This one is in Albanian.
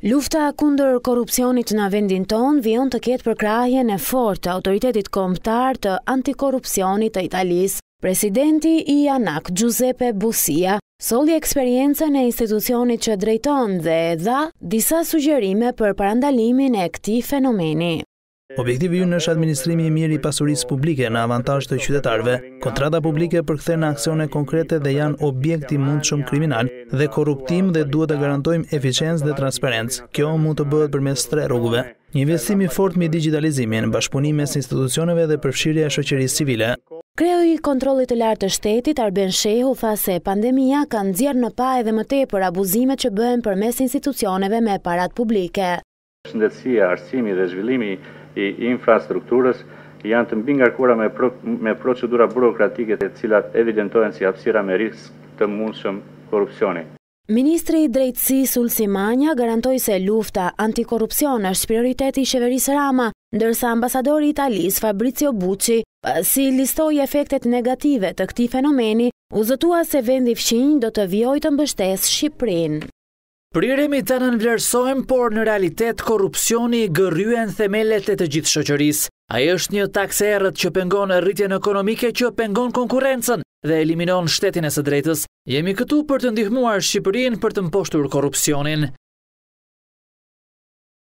Lufta kundër korupcionit në vendin ton vion të ketë përkrahje në fort të autoritetit komptar të antikorupcionit të Italis. Presidenti i Anak, Giuseppe Busia, soli eksperiencën në institucionit që drejton dhe dha disa sugjerime për parandalimin e këti fenomeni. Objektivi ju në është administrimi i mirë i pasurisë publike në avantajsh të qytetarve, kontrata publike për këthe në aksione konkrete dhe janë objekti mund shumë kriminal dhe korruptim dhe duhet të garantojmë eficiencë dhe transparentës. Kjo mund të bëhet për mes tre rrugëve. Një investimi fort me digitalizimin, mes institucioneve dhe përfshirja e shëqërisë civile. Kreu i kontrolit të lartë të shtetit, Arben Shehu, fa se pandemija kanë zjerë në pa edhe më te për abuzimet që bëhen për mes institucioneve me parat publike. Shëndetsia, arsimi dhe zhvillimi i infrastrukturës janë të mbingarkura me procedura burokratike të cilat evidentojnë si apsira me risk të mundshëm korupcioni. Ministri i Drejtësi Sulsi Manja garantoj se lufta antikorupcion është prioriteti Shëveris Rama, ndërsa ambasadori Italis Fabrizio Bucci, si listoj efektet negative të këti fenomeni, uzëtua se vendi fqinj do të vjoj të mbështes Shqiprinë. Priremi të nënvlerësojmë, por në realitet korupcioni i gërryen themelet e të gjithë shoqërisë. Ajo është një takse erët që pengon e rritjen ekonomike që pengon konkurencen dhe eliminon shtetin e së drejtës. Jemi këtu për të ndihmuar Shqipërin për të mposhtur korupcionin.